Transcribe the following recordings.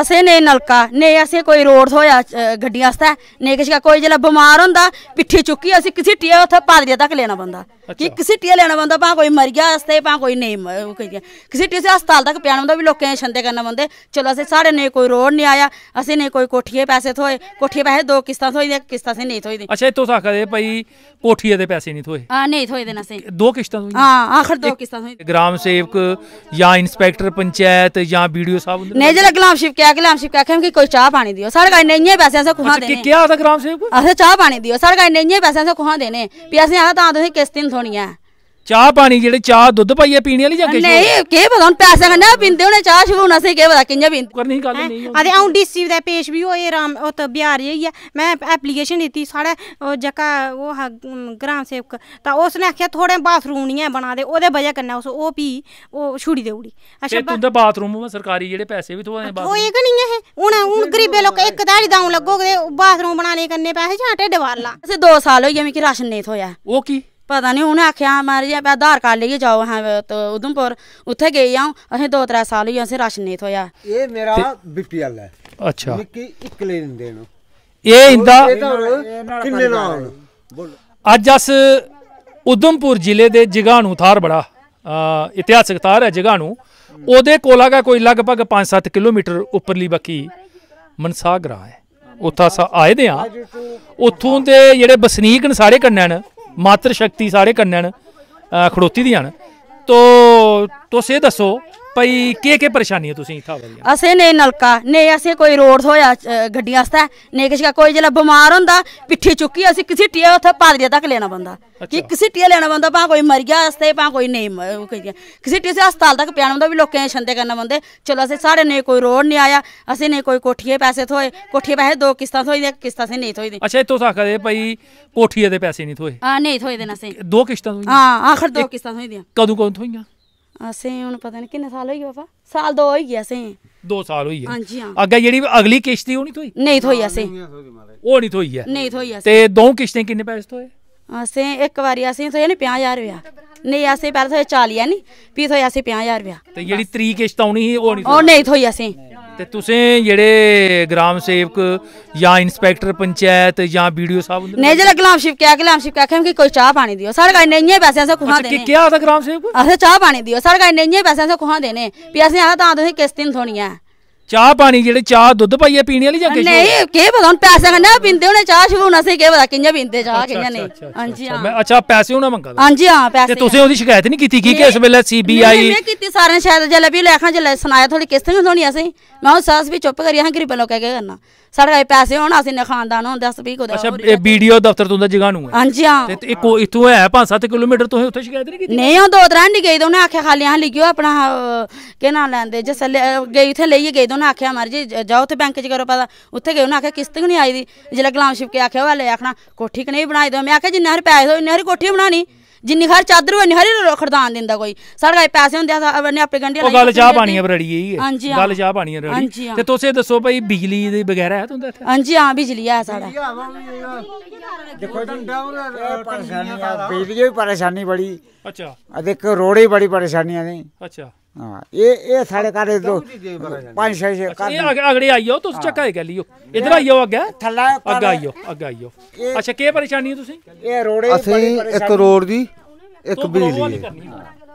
ਅਸੇ ਨੇ ਨਲਕਾ ਨੇ ਅਸੇ ਕੋਈ ਰੋਡ ਹੋਇਆ ਗੱਡੀਆਂ ਵਾਸਤੇ ਨੇ ਕਿਸੇ ਕੋਈ ਜਿਹੜਾ ਬਿਮਾਰ ਹੁੰਦਾ ਪਿੱਠੀ ਚੁੱਕੀ ਅਸੀਂ ਕਿਸੇ ਟੀਆ ਉੱਥੇ ਪਾਦਰੀਆ ਤੱਕ ਲੈਣਾ ਬੰਦਾ ਕਿ ਕਿਸੇ ਟੀਆ ਲੈਣਾ ਬੰਦਾ ਪਾ ਕੋਈ ਮਰ ਗਿਆ ਵਾਸਤੇ ਪਾ ਕੋਈ ਨਹੀਂ ਉਹ ਕਿਸੇ ਕਿਸੇ ਸੇ ਹਸਪਤਾਲ ਤੱਕ ਪਿਆਣ ਹੁੰਦਾ ਵੀ ਲੋਕਾਂ ਨੇ ਛੰਦੇ ਕਰਨਾ ਬੰਦੇ ਚਲੋ ਅਸੀਂ ਸਾਡੇ ਨੇ ਕੋਈ ਰੋਡ ਨਹੀਂ ਆਇਆ ਅਸੀਂ ਨੇ ਕੋਈ ਕੋਠੀਏ ਪੈਸੇ ਥੋਏ ਕੋਠੀਏ ਪੈਸੇ ਦੋ ਕਿਸ਼ਤਾਂ ਥੋਈ ਥੋਈਆਂ ਕਿਸ਼ਤਾਂ ਸੇ ਨਹੀਂ ਥੋਈਦੇ ਅੱਛਾ ਇਤੋਂ ਸਕਦੇ ਭਾਈ ਕੋਠੀਏ ਦੇ ਪੈਸੇ ਨਹੀਂ ਥੋਏ ਹਾਂ ਨਹੀਂ ਥੋਏ ਦੇ ਨਾ ਸੇ ਦੋ ਕਿਸ਼ਤਾਂ ਥੋਈਆਂ ਹਾਂ ਆਖਰ ਦੋ ਕਿਸ਼ਤਾਂ ਥੋਈ ਗ੍ਰਾਮ ਸੇਵਕ ਜਾਂ ਇਨਸਪੈਕਟਰ ਪੰਚਾਇਤ ਜਾਂ ਵੀਡੀਓ ਸਾਹਿਬ ਨੇ ਜਿਹੜਾ ਗ੍ਰਾਮ ਸ਼ਿਵ ਕਿਹਾ ਕਿ ਲਾਮ ਸ਼ਿਵ ਕਿਹਾ ਕਿ ਕੋਈ ਚਾਹ ਪਾਣੀ ਦਿਓ ਸਾਡੇ ਕੋਲ ਨਹੀਂ ਹੈ ਪੈਸੇ ਅਸਾਂ ਖੁਹਾ ਦੇਣੇ ਕਿ ਕਿਹਾ ਉਹਦਾ ਗ੍ਰਾਮ ਸੇਵਕ ਅਸਾਂ ਚਾਹ ਪਾਣੀ ਦਿਓ ਸਾਡੇ ਕੋਲ ਨਹੀਂ ਹੈ ਪੈਸੇ ਅਸਾਂ ਖੁਹਾ ਦੇਣੇ ਵੀ ਅਸੀਂ ਆ ਤਾਂ ਤੁਸੀਂ ਕਿਸ ਦਿਨ ਥੋਣੀ ਆ ਚਾਹ ਪਾਣੀ ਜਿਹੜੇ ਚਾਹ ਦੁੱਧ ਪਾਈਏ ਪੀਣ ਵਾਲੀ ਜਾਂ ਕਿਸੇ ਨਹੀਂ ਕੀ ਪਤਾ ਹੁਣ ਪੈਸੇ ਕੰਨੇ ਪਿੰਦੇ ਹੋਣੇ ਚਾਹ ਸ਼ਗੂਨ ਸੀ ਕੀ ਪਤਾ ਕਿੰਨੇ ਕਰ ਕਰਨੀ ਗੱਲ ਨਹੀਂ ਆਦੇ ਆਉਂ ਡੀਸੀ ਦਾ ਪੇਸ਼ ਵੀ ਹੋਏ ਰਾਮ ਉਹ ਤਾਂ ਬਿਹਾਰ ਹੀ ਆ ਮੈਂ ਐਪਲੀਕੇਸ਼ਨ ਦਿੱਤੀ ਸਾਡਾ ਜਕਾ ਉਹ ਗ੍ਰਾਮ ਸੇਵਕ ਤਾਂ ਉਸ ਨੇ ਆਖਿਆ ਥੋੜੇ ਬਾਥਰੂਮ ਨਹੀਂ ਹੈ ਬਣਾ ਦੇ ਉਹਦੇ ਵਜ੍ਹਾ ਕੰਨੇ ਉਸ ਉਹ ਵੀ ਉਹ ਛੁੜੀ ਦੇ ਉੜੀ ਅੱਛਾ ਤੇ ਤੁੰਦਾ ਬਾਥਰੂਮ ਸਰਕਾਰੀ ਜਿਹੜੇ ਪੈਸੇ ਵੀ ਥੋੜੇ ਬਾਥਰੂਮ ਹੋਏਗਾ ਕਿ ਨਹੀਂ ਹੈ ਹੁਣ ਹੁਣ ਗਰੀਬੇ ਲੋਕ ਇੱਕ ਦਾੜੀ ਦਾਉਂ ਲੱਗੋਗੇ ਬਾਥਰੂਮ ਬਣਾਣੇ ਕਰਨੇ ਪੈਸੇ ਜਾਂ ਢਿੱਡ ਵਾਲਾ ਅਸੀਂ 2 ਸਾਲ ਹੋ ਗਏ ਕਿ ਰਾਸ਼ਨ ਨਹੀਂ ਥੋਇਆ ਉਹ ਕੀ ਪਤਾ ਨਹੀਂ ਉਹਨੇ ਆਖਿਆ ਮਾਰੀ ਜੀ ਆਧਾਰ ਕਾਰਡ ਲਈ ਜਾਓ ਹਾਂ ਤੇ ਉਧਮਪੁਰ ਉੱਥੇ ਗਏ ਆਂ ਅਸੀਂ ਦੋ 3 ਸਾਲ ਹੀ ਅਸੀਂ ਰਾਸ਼ਨ ਨਹੀਂ ਥੋਇਆ ਇਹ ਮੇਰਾ ਬੀਪੀਐਲ ਹੈ ਅੱਛਾ ਨਿੱਕੀ ਇਕਲੇ ਦਿੰਦੇ ਨੂੰ ਇਹ ਇੰਦਾ ਕਿੰਨੇ ਨਾਲ ਅੱਜ ਅਸ ਉਧਮਪੁਰ ਜ਼ਿਲ੍ਹੇ ਦੇ ਜਗਾਣੂ ਥਾਰ ਬੜਾ ਇਤਿਹਾਸਿਕ ਥਾਰ ਹੈ ਜਗਾਣੂ ਉਹਦੇ ਕੋਲਾ ਦਾ ਕੋਈ ਲਗਭਗ 5-7 ਕਿਲੋਮੀਟਰ ਉੱਪਰਲੀ ਬੱਕੀ ਮਨਸਾਗਰਾ ਹੈ ਉੱਥਾ ਸਾ ਆਏ ਦੇ ਆ ਉਥੋਂ ਦੇ ਜਿਹੜੇ ਬਸਨੀਕ ਨੇ ਸਾਰੇ ਕੰਨਣ ਮਾਤਰ ਸ਼ਕਤੀ ਸਾਰੇ ਕੰਨਣ ਖੜੋਤੀ ਦੀਆਂ ਤੋ ਤੋ ਸੇ ਦੱਸੋ ਭਈ ਕੀ ਕੀ ਪਰੇਸ਼ਾਨੀ ਹੈ ਤੁਸੀਂ ਇੱਥਾ ਵਾਲੀ ਅਸੇ ਨੇ ਨਲਕਾ ਨੇ ਅਸੇ ਕੋਈ ਰੋਡ ਹੋਇਆ ਗੱਡੀ ਵਾਸਤੇ ਨੇ ਕਿਸੇ ਕੋਈ ਜਿਹੜਾ ਬਿਮਾਰ ਹੁੰਦਾ ਪਿੱਠੀ ਚੁੱਕੀ ਅਸੀਂ ਕਿਸੇ ਟੀਆ ਉੱਥੇ ਪਾਦਰੀ ਤੱਕ ਲੈਣਾ ਬੰਦਾ ਕਿ ਕਿਸੇ ਟੀਆ ਲੈਣਾ ਬੰਦਾ ਭਾ ਕੋਈ ਮਰ ਗਿਆ ਵਾਸਤੇ ਭਾ ਕੋਈ ਨਹੀਂ ਕਿਸੇ ਟੀਆ ਹਸਪਤਾਲ ਤੱਕ ਪਿਆਣਾ ਬੰਦਾ ਵੀ ਲੋਕਾਂ ਦੇ ਛੰਦੇ ਕਰਨਾ ਬੰਦੇ ਚਲੋ ਅਸੀਂ ਸਾਡੇ ਨੇ ਕੋਈ ਰੋਡ ਨਹੀਂ ਆਇਆ ਅਸੀਂ ਨੇ ਕੋਈ ਕੋਠੀਏ ਪੈਸੇ ਥੋਏ ਕੋਠੀਏ ਪੈਸੇ ਦੋ ਕਿਸ਼ਤਾਂ ਥੋਈ ਨੇ ਕਿਸ਼ਤਾਂ ਸੇ ਨਹੀਂ ਥੋਈ ਅੱਛਾ ਇਤੋਂ ਤੱਕ ਦੇ ਭਾਈ ਕੋਠੀਏ ਦੇ ਪੈਸੇ ਨਹੀਂ ਥੋਏ ਹਾਂ ਨਹੀਂ ਥੋਏ ਦੇ ਨਾ ਸੇ ਦੋ ਕਿਸ਼ਤਾਂ ਥੋਈ ਹਾਂ ਆਖਰ ਦੋ ਕਿਸ਼ਤਾਂ ਥੋਈ ਦੀਆਂ ਕਦੋਂ ਕੋਣ ਥੋਈਆਂ ਅਸੀਂ ਹੁਣ ਪਤਾ ਨਹੀਂ ਕਿੰਨੇ ਸਾਲ ਹੋ ਗਏ ਬਾਬਾ ਸਾਲ 2 ਹੋ ਗਿਆ ਅਸੀਂ 2 ਸਾਲ ਹੋਈ ਹੈ ਹਾਂਜੀ ਹਾਂ ਅੱਗੇ ਜਿਹੜੀ ਅਗਲੀ ਕਿਸ਼ਤੀ ਹੋਣੀ ਥੋਈ ਨਹੀਂ ਥੋਈ ਅਸੀਂ ਉਹ ਨਹੀਂ ਥੋਈ ਹੈ ਨਹੀਂ ਥੋਈ ਅਸੀਂ ਤੇ ਦੋ ਕਿਸ਼ਤੇ ਕਿੰਨੇ ਪੈਸੇ ਥੋਏ ਅਸੀਂ ਇੱਕ ਵਾਰੀ ਅਸੀਂ ਥੋਏ ਨੇ 5000 ਰੁਪਿਆ ਨਹੀਂ ਅਸੀਂ ਪਹਿਲਾਂ ਥੋਏ 40 ਨਹੀਂ ਵੀ ਥੋਏ ਅਸੀਂ 5000 ਰੁਪਿਆ ਤੇ ਜਿਹੜੀ ਤਰੀ ਕਿਸ਼ਤ ਆਉਣੀ ਸੀ ਉਹ ਨਹੀਂ ਉਹ ਨਹੀਂ ਥੋਈ ਅਸੀਂ ਤੇ ਤੁਸੀਂ ਜਿਹੜੇ ਗ੍ਰਾਮ ਸੇਵਕ ਜਾਂ ਇਨਸਪੈਕਟਰ ਪੰਚਾਇਤ ਜਾਂ ਵੀਡੀਓ ਸਾਹਿਬ ਹੁੰਦੇ ਨੇ ਜਿਹੜਾ ਗ੍ਰਾਮ ਸੇਵਕ ਕਹਿ ਗ੍ਰਾਮ ਸੇਵਕ ਕਹਿ ਕਿ ਕੋਈ ਚਾਹ ਪਾਣੀ ਦਿਓ ਸਾਡੇ ਕੋਲ ਨਹੀਂ ਪੈਸੇ ਅਸਾਂ ਕੁਹਾਂ ਦੇਣੇ ਕੀ ਆਦਾ ਗ੍ਰਾਮ ਸੇਵਕ ਅਸਾਂ ਚਾਹ ਪਾਣੀ ਦਿਓ ਸਾਡੇ ਕੋਲ ਨਹੀਂ ਪੈਸੇ ਅਸਾਂ ਕੁਹਾਂ ਦੇਣੇ ਵੀ ਅਸੀਂ ਆ ਤਾਂ ਤੁਸੀਂ ਕਿਸ ਦਿਨ ਥੋਣੀ ਆ ਚਾਹ ਪਾਣੀ ਜਿਹੜੇ ਚਾਹ ਦੁੱਧ ਪਾਈਏ ਪੀਣ ਵਾਲੀ ਜਾਂ ਕਿਸੇ ਨਹੀਂ ਕੀ ਪਤਾ ਹੁਣ ਪੈਸੇ ਕਹਿੰਦਾ ਪੀਂਦੇ ਹੋਣੇ ਚਾਹ ਸ਼ੁਰੂ ਹੋਣਾ ਸੀ ਕੀ ਪਤਾ ਕਿੰਨੇ ਪੀਂਦੇ ਚਾਹ ਕਿੰਨੇ ਨਹੀਂ ਹਾਂਜੀ ਹਾਂ ਮੈਂ ਅੱਛਾ ਪੈਸੇ ਉਹਨਾਂ ਮੰਗਾ ਹਾਂਜੀ ਹਾਂ ਪੈਸੇ ਤੇ ਤੁਸੀਂ ਉਹਦੀ ਸ਼ਿਕਾਇਤ ਨਹੀਂ ਕੀਤੀ ਕਿ ਇਸ ਵੇਲੇ ਸੀਬੀਆਈ ਸਾਰਿਆਂ ਸ਼ਾਇਦ ਜਲੇ ਵੀ ਲੈ ਲੈਖਾਂ ਜਲੇ ਸੁਣਾਇਆ ਥੋੜੀ ਕਿਸਤਾਂ ਸੁਣੀਆਂ ਸੀ ਮੈਂ ਉਹ ਸਾਸ ਵੀ ਚੁੱਪ ਕਰੀ ਹਾਂ ਕਿ ਰਿਪਲੋ ਕਹਿ ਕੇ ਕਰਨਾ ਸਾਡੇ ਪੈਸੇ ਹੋਣ ਅਸੀਂ ਨਾ ਖਾਨਦਾਨ ਹੋਂ 10 20 ਕੋ ਅੱਛਾ ਇਹ ਵੀਡੀਓ ਦਫਤਰ ਤੋਂ ਦਾ ਜਗਾ ਨੂੰ ਹੈ ਹਾਂਜੀ ਹਾਂ ਤੇ ਇੱਕ ਇਥੋਂ ਹੈ 5-7 ਕਿਲੋਮੀਟਰ ਤੋਂ ਉੱਥੇ ਸ਼ਿਕਾਇਤ ਨਹੀਂ ਕੀਤੀ ਨਹੀਂ ਉਹ ਦੋ ਤਰ੍ਹਾਂ ਨਹੀਂ ਗਈ ਤੇ ਉਹਨੇ ਆਖਿਆ ਹਾਂ ਲਿਖਿਓ ਆਪਣਾ ਕਿ ਨਾ ਲੈਂਦੇ ਜਿਸ ਗਈ ਉੱਥੇ ਲਈ ਗਈ ਤੇ ਉਹਨੇ ਆਖਿਆ ਮਰਜੀ ਜਾਓ ਉੱਥੇ ਬੈਂਕ 'ਚ ਕਰੋ ਪਤਾ ਉੱਥੇ ਗਏ ਉਹਨੇ ਆਖਿਆ ਕਿਸਤ ਨਹੀਂ ਆਈ ਦੀ ਜਿਲਾ ਗਲਾਮ ਸ਼ਿਪ ਕੇ ਆਖਿਆ ਉਹ ਲੈ ਆਖਣਾ ਕੋਠੀ ਕਿ ਨਹੀਂ ਬਣਾਈ ਦੋ ਮੈਂ ਆਖਿਆ ਜਿੰਨਾ ਹਰ ਪੈਸੇ ਹੋ ਇੰਨੀ ਹਰ ਕੋਠੀ ਬਣਾਣੀ ਜਿੰਨੀ ਖਰ ਚਾਦਰ ਨਹੀਂ ਹਰੇ ਖੜਦਾਨ ਦਿੰਦਾ ਕੋਈ ਸਾਡੇ ਕੋਲ ਪੈਸੇ ਹੁੰਦੇ ਆ ਆਪਣੇ ਆਪੇ ਗੰਢੇ ਉਹ ਗੱਲ ਚਾਹ ਪਾਣੀ ਆ ਬਰੜੀ ਹੀ ਹੈ ਗੱਲ ਚਾਹ ਪਾਣੀ ਆ ਬਰੜੀ ਤੇ ਤੁਸੀਂ ਦੱਸੋ ਭਾਈ ਬਿਜਲੀ ਦੇ ਬਗੈਰ ਹੈ ਤੁੰਦਾ ਇੱਥੇ ਹਾਂਜੀ ਹਾਂ ਬਿਜਲੀ ਆ ਸਾਡਾ ਦੇਖੋ ਪਰੇਸ਼ਾਨੀ ਬਿਜਲੀ ਵੀ ਪਰੇਸ਼ਾਨੀ ਬੜੀ ਅੱਛਾ ਆ ਦੇਖੋ ਰੋੜੇ ਬੜੀ ਪਰੇਸ਼ਾਨੀਆਂ ਨੇ ਅੱਛਾ ਹਾਂ ਇਹ ਇਹ ਸਾਡੇ ਘਰੇ ਦੋ ਪੰਜ ਛੇ ਛੇ ਘਰ ਇਹ ਅਗ- ਅਗੜੇ ਆਈਓ ਤੁਸੀਂ ਚੱਕਾ ਇਹ ਲਿਓ ਇਧਰ ਆਈਓ ਅੱਗੇ ਥੱਲਾ ਅੱਗੇ ਆਈਓ ਅੱਗੇ ਆਈਓ ਅੱਛਾ ਕੀ ਪਰੇਸ਼ਾਨੀ ਹੈ ਤੁਸੀਂ ਇਹ ਰੋੜੇ ਅਸੀਂ ਇੱਕ ਰੋੜ ਦੀ ਇੱਕ ਬਿਜਲੀ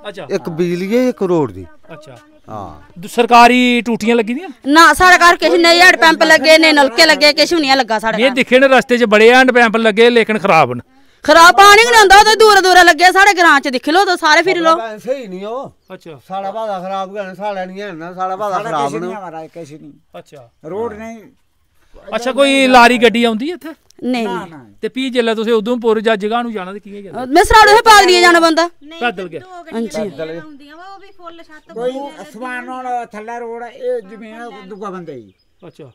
ਅੱਛਾ ਇੱਕ ਬਿਜਲੀ ਹੈ ਇੱਕ ਰੋਡ ਦੀ ਅੱਛਾ ਹਾਂ ਦੂ- ਸਰਕਾਰੀ ਟੂਟੀਆਂ ਲੱਗੀ ਦੀਆਂ ਨਾ ਸਾਡੇ ਘਰ ਕਿਸੇ ਨੇ ਹੈਡ ਪੰਪ ਲੱਗੇ ਨੇ ਨਲਕੇ ਲੱਗੇ ਕਿਸੇ ਨੂੰ ਨਹੀਂ ਲੱਗਾ ਸਾਡੇ ਇਹ ਦਿਖੇ ਨੇ ਰਸਤੇ 'ਚ ਬੜੇ ਹੈਂਡ ਪੰਪ ਲੱਗੇ ਲੇਕਿਨ ਖਰਾਬ ਨੇ ਖਰਾਬ ਪਾਣੀ ਨਹੀਂ ਲੰਦਾ ਤੇ ਦੂਰ ਦੂਰ ਲੱਗੇ ਸਾਡੇ ਗਰਾਂ ਚ ਦੇਖ ਲੋ ਤਾਂ ਸਾਰੇ ਫਿਰ ਲੋ ਭੈਣ ਸਹੀ ਨਹੀਂ ਉਹ ਅੱਛਾ ਸਾਲਾ ਬਾਦਾ ਖਰਾਬ ਗਿਆ ਸਾਲਾ ਨਹੀਂ ਹੈ ਨਾ ਸਾਲਾ ਬਾਦਾ ਖਰਾਬ ਨਹੀਂ ਮਾਰਾ ਕਿਸੇ ਨਹੀਂ ਅੱਛਾ ਰੋਡ ਨਹੀਂ ਅੱਛਾ ਕੋਈ ਲਾਰੀ ਗੱਡੀ ਆਉਂਦੀ ਹੈ ਇੱਥੇ ਨਹੀਂ ਤੇ ਪੀ ਜੱਲਾ ਤੁਸੀਂ ਉਦੋਂ ਜਾਂ ਜਗਾ ਨੂੰ ਜਾਣਾ ਤੇ ਕੀ ਜਾਂਦਾ ਮੈਂ ਸਰਾੜੇ ਹੋਏ ਪਾਗ ਨਹੀਂ ਜਾਣਾ ਬੰਦਾ ਪੈਦਲ ਗਿਆ ਹਾਂਜੀ ਆਉਂਦੀਆਂ ਉਹ ਵੀ ਫੁੱਲ ਛੱਤ ਕੋਈ ਅਸਮਾਨ ਨਾਲ ਥੱਲੇ ਰੋਡ ਇਹ ਜ਼ਮੀਨ ਦੁਗਾ ਬੰਦੇ ਹੀ ਅੱਛਾ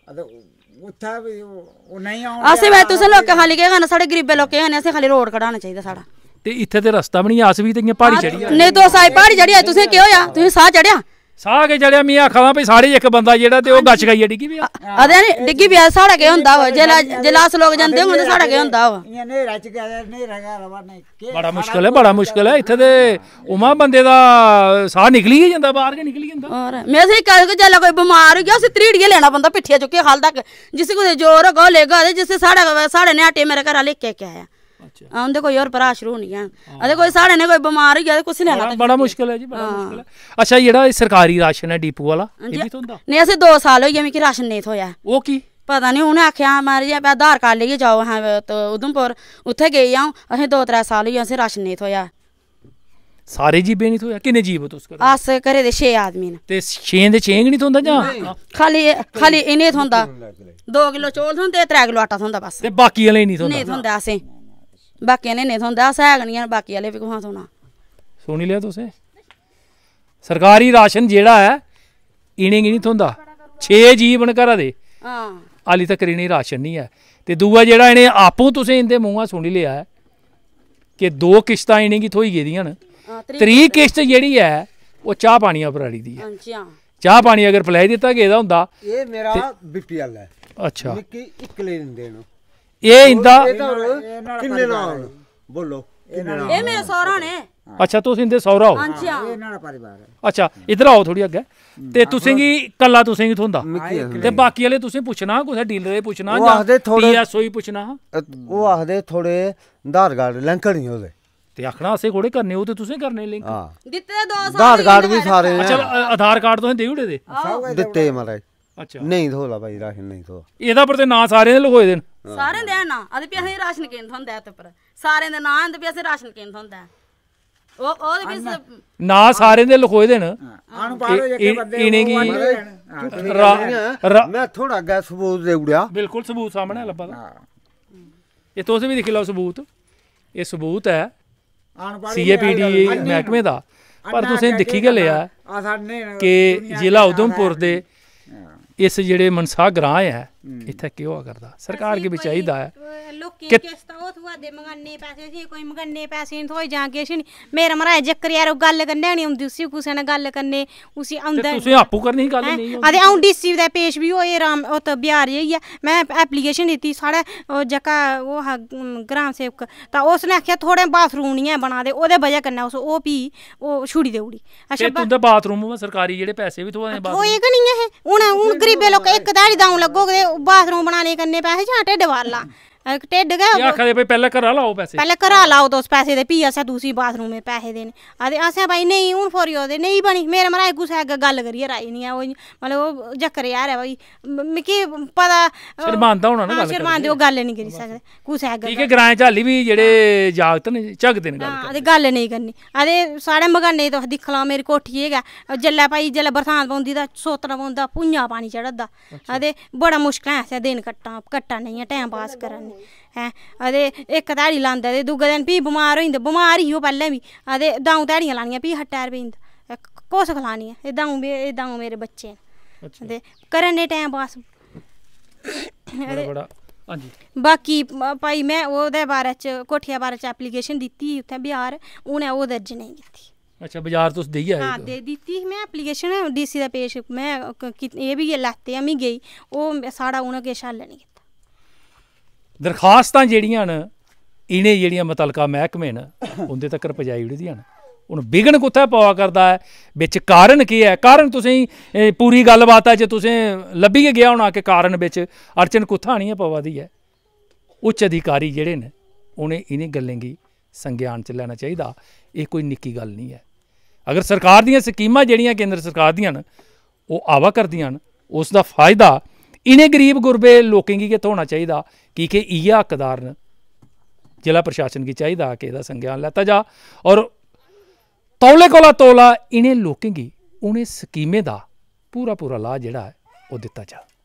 ਉੱਥੇ ਵੀ ਉਹ ਨਹੀਂ ਆਉਂਦੇ ਅਸੀਂ ਵੈ ਤੁਸੀਂ ਲੋਕ ਖਾਲੀ ਕੇ ਗਾਣਾ ਸਾਡੇ ਗਰੀਬੇ ਲੋਕੇ ਆਨੇ ਅਸੀਂ ਖਾਲੀ ਰੋਡ ਕਢਾਣਾ ਚਾਹੀਦਾ ਸਾਡਾ ਤੇ ਇੱਥੇ ਤੇ ਰਸਤਾ ਵੀ ਨਹੀਂ ਆਸ ਵੀ ਤੇ ਪਹਾੜੀ ਚੜੀ ਨਹੀਂ ਤੋ ਸਾਈ ਪਹਾੜੀ ਚੜੀ ਆ ਤੁਸੀਂ ਕਿਉਂ ਆ ਤੁਸੀਂ ਸਾਹ ਚੜਿਆ ਸਾਹ ਕੇ ਜੜਿਆ ਮੀਆਂ ਖਾਵਾ ਭਈ ਸਾਰੇ ਇੱਕ ਬੰਦਾ ਜਿਹੜਾ ਤੇ ਉਹ ਗੱਛ ਗਈ ਡਿੱਗੀ ਪਿਆ ਅਦੇ ਨਹੀਂ ਡਿੱਗੀ ਪਿਆ ਸਾੜਾ ਕੇ ਹੁੰਦਾ ਵਾ ਜੇ ਲਾਸ ਲੋਕ ਜਾਂਦੇ ਹੁੰਦੇ ਸਾੜਾ ਕੇ ਹੁੰਦਾ ਵਾ ਇਹ ਹਨੇਰਾ ਚ ਗਿਆ ਨਹੀਂ ਰਗਾ ਰਵਾ ਨਹੀਂ ਬੜਾ ਮੁਸ਼ਕਲ ਹੈ ਬੜਾ ਮੁਸ਼ਕਲ ਹੈ ਇੱਥੇ ਦੇ ਉਮਾ ਬੰਦੇ ਦਾ ਸਾਹ ਨਿਕਲੀ ਹੀ ਜਾਂਦਾ ਬਾਹਰ ਕੇ ਨਿਕਲੀ ਜਾਂਦਾ ਹੋਰ ਮੈਂ ਸਹੀ ਕਹ ਕੇ ਜਲਾ ਕੋਈ ਬਿਮਾਰ ਹੋ ਗਿਆ ਉਸੇ ਤਰੀੜੀਏ ਲੈਣਾ ਬੰਦਾ ਪਿੱਠੇ ਚੁੱਕੇ ਹਾਲ ਤੱਕ ਜਿਸ ਕੋਈ ਜ਼ੋਰ ਕੋ ਲੇਗਾ ਜਿਸ ਸਾਡਾ ਸਾਡੇ ਨੇ ਆਟੇ ਮੇਰੇ ਘਰ ਲੈ ਕੇ ਆਇਆ ਅੱਛਾ ਉਹਦੇ ਕੋਈ ਹੋਰ ਭਰਾ ਸ਼ੁਰੂ ਨਹੀਂ ਆ ਅਦੇ ਕੋਈ ਸਾਡੇ ਨੇ ਕੋਈ ਬਿਮਾਰ ਹੀ ਗਿਆ ਤੇ ਕੁਛ ਨਹੀਂ ਆਣਾ ਬੜਾ ਮੁਸ਼ਕਲ ਹੈ ਜੀ ਬੜਾ ਮੁਸ਼ਕਲ ਹੈ ਅੱਛਾ ਜਿਹੜਾ ਸਰਕਾਰੀ ਰਾਸ਼ਨ ਹੈ ਡੀਪੂ ਵਾਲਾ ਇਹ ਵੀ ਤੁੰਦਾ ਨਹੀਂ ਅਸੀਂ 2 ਸਾਲ ਹੋ ਗਏ ਮੈਂ ਕਿ ਰਾਸ਼ਨ ਨਹੀਂ ਥੋਇਆ ਉਹ ਕੀ ਪਤਾ ਨਹੀਂ ਉਹਨੇ ਆਖਿਆ ਮਾਰੀ ਜੇ ਆਧਾਰ ਕਾਰਡ ਲਈ ਜਾਓ ਹਾਂ ਉਧਮਪੁਰ ਉੱਥੇ ਗਏ ਆ ਅਸੀਂ 2 ਤਰਾ ਸਾਲ ਹੋ ਗਏ ਅਸੀਂ ਰਾਸ਼ਨ ਨਹੀਂ ਥੋਇਆ ਸਾਰੇ ਜੀਬੇ ਨਹੀਂ ਥੋਇਆ ਕਿੰਨੇ ਜੀਬ ਤੁਸ ਕਰੋ ਅਸ ਕਰੇ ਦੇ 6 ਆਦਮੀ ਨੇ ਤੇ 6 ਦੇ 6 ਨਹੀਂ ਥੋਂਦਾ ਜਾਂ ਖਾਲੀ ਖਾਲੀ ਇਹਨੇ ਥੋਂਦਾ 2 ਕਿਲੋ ਚੋਲ ਥੋਂਦੇ 3 ਕਿਲੋ ਆਟਾ ਥੋਂਦਾ ਬਸ ਤੇ ਬਾਕੀ ਵਾਲੇ ਨਹੀਂ ਥੁੰਦਾ ਨਹੀਂ ਥੁੰਦਾ ਅਸੀਂ ਬਾਕੀ ਨੇ ਨਹੀਂ ਥੋਂਦਾ ਸਹਿਗਣੀਆਂ ਬਾਕੀ ਵਾਲੇ ਵੀ ਕੋਹਾਂ ਥੋਣਾ ਸੁਣੀ ਲਿਆ ਤੁਸੀਂ ਸਰਕਾਰੀ ਰਾਸ਼ਨ ਜਿਹੜਾ ਹੈ ਇਣੀ ਨਹੀਂ ਥੋਂਦਾ 6 ਜੀਵਨ ਕਰਾ ਦੇ ਹਾਂ ਆਲੀ ਤੱਕ ਰਿਣੀ ਰਾਸ਼ਨ ਨਹੀਂ ਹੈ ਤੇ ਦੂਆ ਜਿਹੜਾ ਇਹਨੇ ਆਪੋ ਤੁਸੀਂ ਇਹਦੇ ਮੂੰਹਾਂ ਸੁਣੀ ਲਿਆ ਕਿ ਦੋ ਕਿਸ਼ਤਾਂ ਇਣੀ ਕੀ ਥੋਈ ਗਈਆਂ ਨੇ 30 ਕਿਸ਼ਤ ਜਿਹੜੀ ਹੈ ਉਹ ਚਾਹ ਪਾਣੀ ਆਪਰਾਲੀ ਦੀ ਹੈ ਹਾਂਜੀ ਹਾਂ ਚਾਹ ਪਾਣੀ ਅਗਰ ਪਲੇ ਦਿੱਤਾ ਇਹਦਾ ਹੁੰਦਾ ਇਹ ਮੇਰਾ ਬੀਪੀਐਲ ਹੈ ਅੱਛਾ ਇੱਕ ਲੈ ਦਿੰਦੇ ਨੇ ਇਹ ਇੰਦਾ ਕਿੰਨੇ ਨਾਲ ਬੋਲੋ ਇਹ ਮੇਰੇ ਸੌਰਾ ਨੇ ਅੱਛਾ ਤੁਸੀਂ ਦੇ ਸੌਰਾ ਹੋ ਹਾਂਜੀ ਇਹ ਨਾਲ ਪਰਿਵਾਰ ਹੈ ਅੱਛਾ ਇਧਰ ਆਓ ਥੋੜੀ ਅੱਗੇ ਤੇ ਤੁਸੀਂ ਕੀ ਕੱਲਾ ਤੁਸੀਂ ਕੀ ਥੁੰਦਾ ਤੇ ਬਾਕੀ ਵਾਲੇ ਤੁਸੀਂ ਪੁੱਛਣਾ ਕੋਈ ਡੀਲਰ ਦੇ ਪੁੱਛਣਾ ਜਾਂ ਪੀਐਸਓ ਹੀ ਪੁੱਛਣਾ ਉਹ ਆਖਦੇ ਥੋੜੇ ਆਧਾਰ ਕਾਰਡ ਲਿੰਕ ਨਹੀਂ ਉਹਦੇ ਤੇ ਆਖਣਾ ਅਸੀਂ ਕੋੜੇ ਕਰਨੇ ਉਹ ਤੇ ਤੁਸੀਂ ਕਰਨੇ ਲਿੰਕ ਦਿੱਤੇ ਦੋ ਸਾਲ ਆਧਾਰ ਕਾਰਡ ਵੀ ਸਾਰੇ ਅੱਛਾ ਆਧਾਰ ਕਾਰਡ ਤੁਸੀਂ ਦੇ ਉੜੇ ਦੇ ਦਿੱਤੇ ਮਹਾਰਾਜ ਅੱਛਾ ਨਹੀਂ ਧੋਲਾ ਭਾਈ ਰਾਸ਼ਨ ਨਹੀਂ ਧੋ ਇਹਦਾ ਪਰ ਤੇ ਨਾਂ ਸਾਰਿਆਂ ਦੇ ਲਿਖੋਏ ਦੇ ਸਾਰਿਆਂ ਦੇ ਨਾਂ ਅਦੇ ਵੀ ਅਸੀਂ ਰਾਸ਼ਨ ਕੇਂਦਰ ਹੁੰਦਾ ਤੇ ਪਰ ਸਾਰਿਆਂ ਦੇ ਨਾਂ ਆਂਦੇ ਵੀ ਅਸੀਂ ਰਾਸ਼ਨ ਕੇਂਦਰ ਹੁੰਦਾ ਉਹ ਉਹਦੇ ਵਿੱਚ ਨਾਂ ਸਾਰਿਆਂ ਦੇ ਲਿਖੋਏ ਦੇਣ ਅਨਪੜ੍ਹ ਜਿਹੜੇ ਬੰਦੇ ਇਹਨੇ ਕੀ ਮੈਂ ਥੋੜਾ ਗਾ ਸਬੂਤ ਦੇ ਉੜਿਆ ਬਿਲਕੁਲ ਸਬੂਤ ਸਾਹਮਣੇ ਲੱਭਾ ਦਾ ਇਹ ਤੋਂ ਤੁਸੀਂ ਵੀ ਦੇਖ ਲਓ ਸਬੂਤ ਇਹ ਸਬੂਤ ਹੈ ਸੀਏਪੀਡੀ ਮਹਿਕਮੇ ਦਾ ਪਰ ਤੁਸੀਂ ਦੇਖੀ ਗੱਲ ਆ ਕਿ ਜ਼ਿਲ੍ਹਾ ਉਦਮਪੁਰ ਦੇ ਇਸ ਜਿਹੜੇ ਮਨਸਾਹ ਗਰਾਹ ਹੈ ਇੱਥੇ ਕਿਉਂ ਆ ਕਰਦਾ ਸਰਕਾਰ ਕੀ ਵਿਚਾਈਦਾ ਹੈ ਲੋਕੀ ਕਿਸ਼ਤਾਂ ਉਹ ਥੁਆ ਦੇ ਮੰਗਾਨੇ ਪੈਸੇ ਸੀ ਕੋਈ ਮੰਗਾਨੇ ਪੈਸੇ ਨਹੀਂ ਥੋਈ ਜਾਂ ਕਿਸ਼ ਨਹੀਂ ਮੇਰਾ ਮਹਾਰਾਜ ਜੱਕਰ ਯਾਰ ਉਹ ਗੱਲ ਕਰਨੇ ਨਹੀਂ ਹੁੰਦੀ ਸੀ ਕੁਸੇ ਨਾਲ ਗੱਲ ਕਰਨੇ ਉਸੇ ਆਉਂਦਾ ਤੁਸੀਂ ਆਪੂ ਕਰਨੀ ਗੱਲ ਨਹੀਂ ਆਦੇ ਆਉਂ ਡੀਸੀ ਦਾ ਪੇਸ਼ ਵੀ ਹੋਏ ਰਾਮ ਉਹ ਤਾਂ ਬਿਹਾਰ ਜਈ ਆ ਮੈਂ ਐਪਲੀਕੇਸ਼ਨ ਦਿੱਤੀ ਸਾੜਾ ਜਕਾ ਉਹ ਗ੍ਰਾਮ ਸੇਵਕ ਤਾਂ ਉਸਨੇ ਆਖਿਆ ਥੋੜੇ ਬਾਥਰੂਮ ਨਹੀਂ ਹੈ ਬਣਾ ਦੇ ਉਹਦੇ ਵਜ੍ਹਾ ਕਰਨਾ ਉਸ ਉਹ ਵੀ ਉਹ ਛੁੜੀ ਦੇ ਉੜੀ ਅੱਛਾ ਤੇ ਤੁਹਾਡੇ ਬਾਥਰੂਮ ਸਰਕਾਰੀ ਜਿਹੜੇ ਪੈਸੇ ਵੀ ਥੋੜੇ ਬਾਥਰੂਮ ਹੋਏ ਕਿ ਨਹੀਂ ਇਹ ਹੁਣ ਹੁਣ ਗਰੀਬੇ ਲੋਕ ਇੱਕ ਦਾੜੀ ਦਾਉਂ ਲੱਗੋਗੇ ਬਾਥਰੂਮ ਬਣਾਣੇ ਕਰਨੇ ਪੈਸੇ ਜਾਂ ਢਿੱਡ ਵਾਲਾ ਇੱਕ ਟੇਡ ਗਿਆ ਉਹ ਆਖਦੇ ਭਾਈ ਪਹਿਲਾਂ ਘਰਾ ਲਾਓ ਪੈਸੇ ਪਹਿਲਾਂ ਘਰਾ ਲਾਓ ਦੋਸ ਪੈਸੇ ਦੇ ਪੀ ਅਸਾ ਦੂਸੀ ਬਾਥਰੂਮ ਮੇ ਪੈਸੇ ਦੇ ਆਦੇ ਆਸੇ ਭਾਈ ਨਹੀਂ ਹੁਣ ਫੋਰੀ ਉਹਦੇ ਨਹੀਂ ਬਣੀ ਮੇਰੇ ਮਰਾਇ ਕੁਸ ਹੈ ਗੱਲ ਕਰੀਏ ਰਾਈ ਨਹੀਂ ਉਹ ਮਤਲਬ ਉਹ ਜੱਕਰ ਯਾਰ ਹੈ ਭਾਈ ਮਿੱਕੀ ਪਤਾ ਸ਼ਰਮਾਂਦਾ ਹੋਣਾ ਨਾ ਗੱਲ ਸ਼ਰਮਾਂਦੇ ਉਹ ਗੱਲ ਨਹੀਂ ਕਰੀ ਸਕਦੇ ਗੁਸਾ ਹੈ ਗੱਲ ਠੀਕ ਹੈ ਗਰਾਂ ਚ ਹਾਲੀ ਵੀ ਜਿਹੜੇ ਜਾਗਤ ਨੇ ਝਗਦੇ ਨੇ ਗੱਲ ਹਾਂ ਆਦੇ ਗੱਲ ਨਹੀਂ ਕਰਨੀ ਆਦੇ ਸਾੜੇ ਮਗਾਨੇ ਤੋਂ ਦਿਖ ਲਾ ਮੇਰੀ ਕੋਠੀ ਹੈਗਾ ਜੱਲਾ ਭਾਈ ਜੱਲਾ ਬਰਸਾਤ ਪੌਂਦੀ ਦਾ ਸੋਤਣਾ ਪੌਂਦਾ ਪੁੰਨਾ ਪਾਣੀ ਚੜਦਾ ਆਦੇ ਬੜਾ ਮੁਸ਼ਕਲ ਐ ਸਿਆ ਦਿਨ ਕੱਟਾਂ ਕੱਟਾਂ ਨਹੀਂ ਟਾਈਮ ਪਾਸ ਕਰਨ ਨੂੰ ਹੈ ਅਦੇ ਇੱਕ ਧਾੜੀ ਲਾਂਦਾ ਤੇ ਦੂਗੇ ਦਿਨ ਵੀ ਬਿਮਾਰ ਹੋਈਂਦਾ ਬਿਮਾਰ ਹੀ ਹੋ ਪਹਿਲੇ ਵੀ ਅਦੇ ਦਾਉ ਧਾੜੀਆਂ ਲਾਣੀਆਂ ਵੀ ਹਟਾਰ ਵੇਂਦਾ ਕੋਸ ਖਲਾਣੀ ਐ ਇਦਾਂ ਉਹ ਵੀ ਇਦਾਂ ਉਹ ਮੇਰੇ ਬੱਚੇ ਅਦੇ ਕਰਨ ਦੇ ਟਾਈਮ ਬਸ ਬੜਾ ਹਾਂਜੀ ਬਾਕੀ ਭਾਈ ਮੈਂ ਉਹਦੇ ਬਾਰੇ ਚ ਕੋਠਿਆ ਬਾਰੇ ਚ ਐਪਲੀਕੇਸ਼ਨ ਦਿੱਤੀ ਉੱਥੇ ਬਿਹਾਰ ਉਹਨੇ ਉਹ ਦਰਜ ਨਹੀਂ ਕੀਤੀ ਅੱਛਾ ਬਾਜ਼ਾਰ ਤੋਂ ਦੇਈ ਆਏ ਹਾਂ ਦੇ ਦਿੱਤੀ ਮੈਂ ਐਪਲੀਕੇਸ਼ਨ ਡੀਸੀ ਦਾ ਪੇਸ਼ ਮੈਂ ਇਹ ਵੀ ਲੈਤੇ ਆ ਮੀ ਗਈ ਉਹ ਸਾੜਾ ਉਹਨੇ ਕੇ ਸ਼ਾਲ ਲੈਣੀ ਦਰਖਾਸਤਾਂ ਜਿਹੜੀਆਂ ਨੇ ਇਹਨੇ ਜਿਹੜੀਆਂ ਮਤਲਕਾ ਮਹਿਕਮੇ ਨੇ ਉਹਦੇ ਤੱਕ ਪਜਾਈ ਉੜੀ ਦੀਆਂ ਨੇ ਉਹਨ ਬਿਗਨ ਕੁੱਥੇ ਪਾਵਾ ਕਰਦਾ ਹੈ ਵਿੱਚ ਕਾਰਨ ਕੀ ਹੈ ਕਾਰਨ ਤੁਸੀਂ ਪੂਰੀ ਗੱਲਬਾਤ ਹੈ ਜੇ ਤੁਸੀਂ ਲੱਭੀ ਕੇ ਗਿਆ ਹੋਣਾ ਕਿ ਕਾਰਨ ਵਿੱਚ ਅਰਚਨ ਕੁੱਥਾ ਨਹੀਂ ਪਵਾ ਦੀ ਹੈ ਉੱਚ ਅਧਿਕਾਰੀ ਜਿਹੜੇ ਨੇ ਉਹਨੇ ਇਹਨੇ ਗੱਲਾਂ ਦੀ ਸੰਗਿਆਨ ਚ ਲੈਣਾ ਚਾਹੀਦਾ ਇਹ ਕੋਈ ਨਿੱਕੀ ਗੱਲ ਨਹੀਂ ਹੈ ਅਗਰ ਸਰਕਾਰ ਦੀਆਂ ਸਕੀਮਾਂ ਜਿਹੜੀਆਂ ਕੇਂਦਰ ਸਰਕਾਰ ਦੀਆਂ ਨੇ ਉਹ ਆਵਾ ਕਰਦੀਆਂ ਨੇ ਉਸ ਦਾ ਫਾਇਦਾ ਇਨੇ ਗਰੀਬ ਗੁਰਬੇ ਲੋਕਾਂ ਕੀ ਕਿ ਚਾਹੀਦਾ ਕਿ ਕਿ ਇਹ ਹਕਦਾਰਨ ਜ਼ਿਲ੍ਹਾ ਪ੍ਰਸ਼ਾਸਨ ਕੀ ਚਾਹੀਦਾ ਕਿ ਇਹਦਾ ਸੰਗਿਆਨ ਲੈਤਾ ਜਾ ਔਰ ਤੌਲੇ ਕੋਲਾ ਤੋਲਾ ਇਨੇ ਲੋਕਾਂ ਕੀ ਉਹਨੇ ਸਕੀਮੇ ਦਾ ਪੂਰਾ ਪੂਰਾ ਲਾਹ ਜਿਹੜਾ ਉਹ ਦਿੱਤਾ ਜਾ